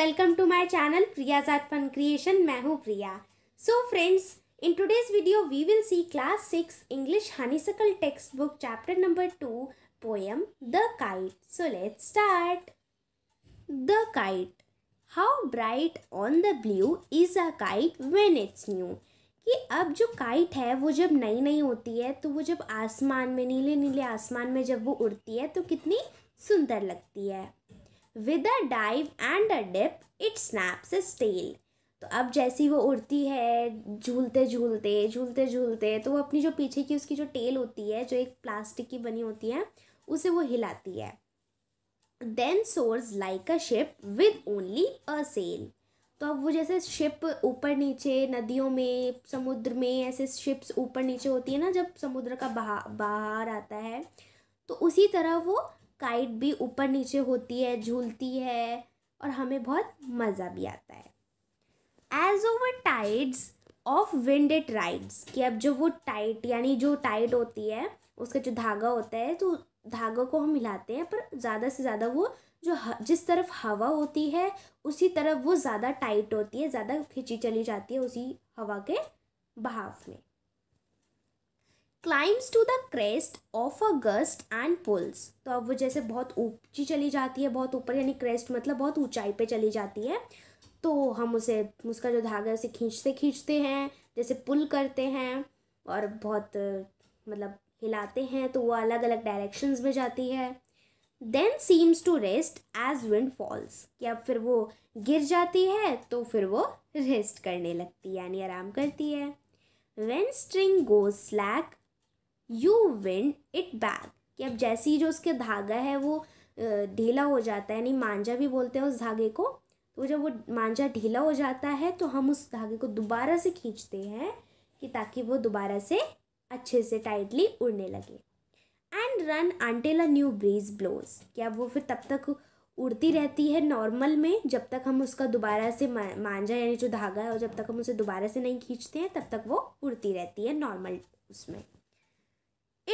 Welcome to my channel Priya Jat fun creation मैं हूँ Priya so friends in today's video we will see class six English honeysuckle textbook chapter number two poem the kite so let's start the kite how bright on the blue is a kite when it's new कि अब जो kite है वो जब नई नई होती है तो वो जब आसमान में नीले नीले आसमान में जब वो उड़ती है तो कितनी सुंदर लगती है with a dive and a dip it snaps its tail तो अब जैसी वो उड़ती है झूलते झूलते झूलते झूलते तो वो अपनी जो पीछे की उसकी जो टेल होती है जो एक प्लास्टिक की बनी होती है उसे वो हिलाती है then soars like a ship with only a sail तो अब वो जैसे शिप ऊपर नीचे नदियों में समुद्र में ऐसे शिप्स ऊपर नीचे होती है ना जब समुद्र का बाहर आता है तो उसी तरह वो काइट भी ऊपर नीचे होती है झूलती है और हमें बहुत मज़ा भी आता है as over tides of wind it rides कि अब जो वो टाइट यानी जो टाइट होती है उसका जो धागा होता है तो धागा को हम हिलाते हैं पर ज़्यादा से ज़्यादा वो जो जिस तरफ हवा होती है उसी तरफ वो ज़्यादा टाइट होती है ज़्यादा खिंची चली जाती है उसी हवा के बहाव में climbs to the crest of a gust and pulls तो अब वो जैसे बहुत ऊंची चली जाती है बहुत ऊपर यानी क्रेस्ट मतलब बहुत ऊंचाई पे चली जाती है तो हम उसे उसका जो धागा उसे खींचते खींचते हैं जैसे पुल करते हैं और बहुत मतलब हिलाते हैं तो वो अलग अलग डायरेक्शंस में जाती है then seems to rest as wind falls कि अब फिर वो गिर जाती है तो फिर वो रेस्ट करने लगती है यानी आराम करती है when string goes slack you wind it back कि अब जैसे ही जो उसके धागा है वो ढीला हो जाता है यानी मांझा भी बोलते हैं उस धागे को तो जब वो मांझा ढीला हो जाता है तो हम उस धागे को दोबारा से खींचते हैं कि ताकि वो दोबारा से अच्छे से टाइटली उड़ने लगे and run until a new breeze blows क्या वो फिर तब तक उड़ती रहती है नॉर्मल में जब तक हम उसका दोबारा से मांझा यानी जो धागा है और जब तक हम उसे दोबारा से नहीं खींचते हैं तब तक वो उड़ती रहती है नॉर्मल उसमें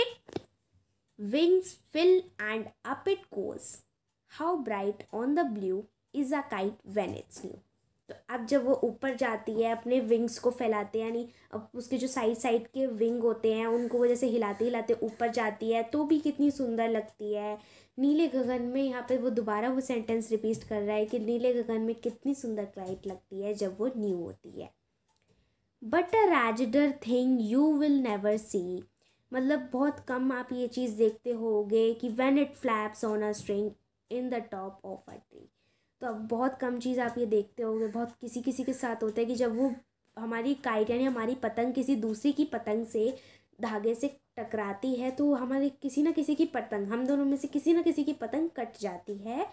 it wings fill and up it goes. How bright on the blue is a kite when it's new. तो अब जब वो ऊपर जाती है अपने विंग्स को फैलाते हैं यानी अब उसके जो साइड साइड के विंग होते हैं उनको वो जैसे हिलाते हिलाते ऊपर जाती है तो भी कितनी सुंदर लगती है नीले गगन में यहाँ पे वो दोबारा वो सेंटेंस रिपीट कर रहा है कि नीले गगन में कितनी सुंदर क्लाइट लगती है जब वो न्यू होती है but a raggeder thing you will never see मतलब बहुत कम आप ये चीज़ देखते होगे कि when it flaps on a string in the top of a tree तो अब बहुत कम चीज़ आप ये देखते होगे बहुत किसी किसी के साथ होता है कि जब वो हमारी काइट यानी हमारी पतंग किसी दूसरी की पतंग से धागे से टकराती है तो हमारे किसी ना किसी की पतंग हम दोनों में से किसी ना किसी की पतंग कट जाती है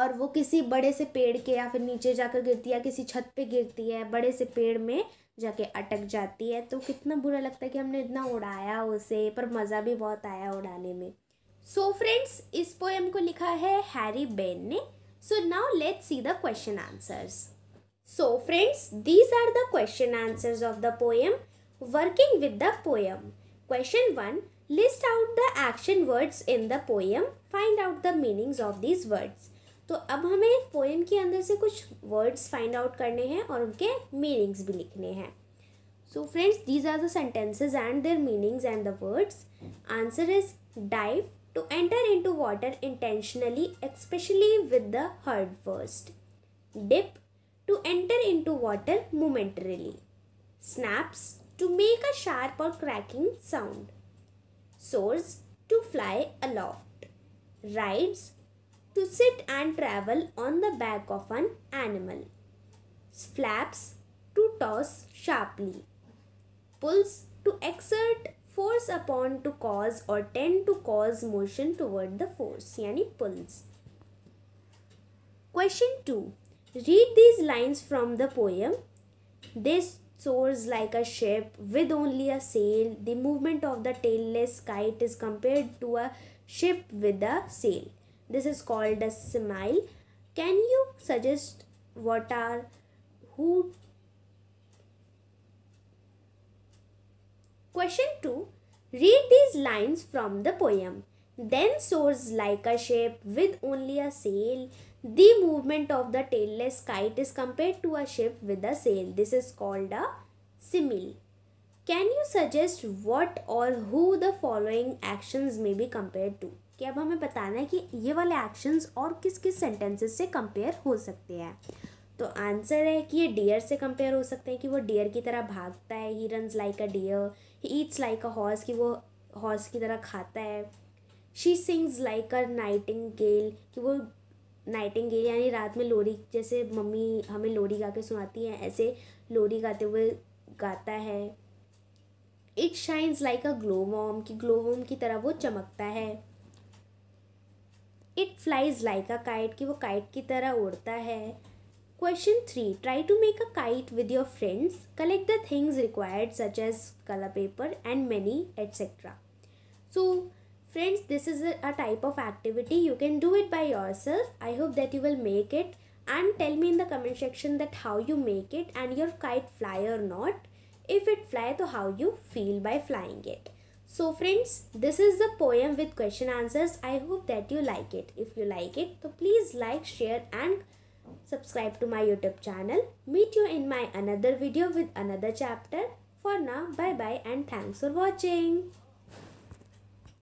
और वो किसी बड़े से पेड़ के या फिर नीचे जाकर गिरती है किसी छत पे गिरती है बड़े से पेड़ में जाके अटक जाती है तो कितना बुरा लगता है कि हमने इतना उड़ाया उसे पर मज़ा भी बहुत आया उड़ाने में सो so फ्रेंड्स इस पोएम को लिखा है हैरी बेन ने so now let's see the question answers so friends these are the question answers of the poem working with the poem question one list out the action words in the poem find out the meanings of these words तो अब हमें poem के अंदर से कुछ words find out करने हैं और उनके मीनिंग्स भी लिखने हैं so friends these are the sentences and their meanings and the words answer is dive to enter to water intentionally especially with the head first dip to enter to water momentarily snaps to make a sharp or cracking sound soars to fly aloft rides to sit and travel on the back of an animal. Flaps to toss sharply. Pulls to exert force upon to cause or tend to cause motion toward the force, yani pulls. Question 2. Read these lines from the poem. This soars like a ship with only a sail. The movement of the tailless kite is compared to a ship with a sail. This is called a simile. Can you suggest what are who? Question 2. Read these lines from the poem. Then soars like a ship with only a sail. The movement of the tailless kite is compared to a ship with a sail. This is called a simile. Can you suggest what or who the following actions may be compared to? कि अब हमें बताना है कि ये वाले actions और किस किस सेंटेंसेस से कंपेयर हो सकते हैं तो आंसर है कि ये डियर से कंपेयर हो सकते हैं कि वो डियर की तरह भागता है he run like a deer he eats like a horse कि वो हॉर्स की तरह खाता है she sings like a nightingale कि वो नाइटिंग गेल यानी रात में लोरी जैसे मम्मी हमें लोरी गा के सुनाती है ऐसे लोरी गाते हुए गाता है it shines like a glowworm कि ग्लोवॉम की तरह वो चमकता है it flies like a kite कि वो काइट की तरह उड़ता है question three try to make a kite with your friends collect the things required such as colour paper and many etcetera so friends this is a type of activity you can do it by yourself I hope that you will make it and tell me in the comment section that how you make it and your kite fly or not if it fly तो how you feel by flying it So friends, this is the poem with question answers. I hope that you like it. If you like it, so please like, share and subscribe to my YouTube channel. Meet you in my another video with another chapter. For now, bye bye and thanks for watching.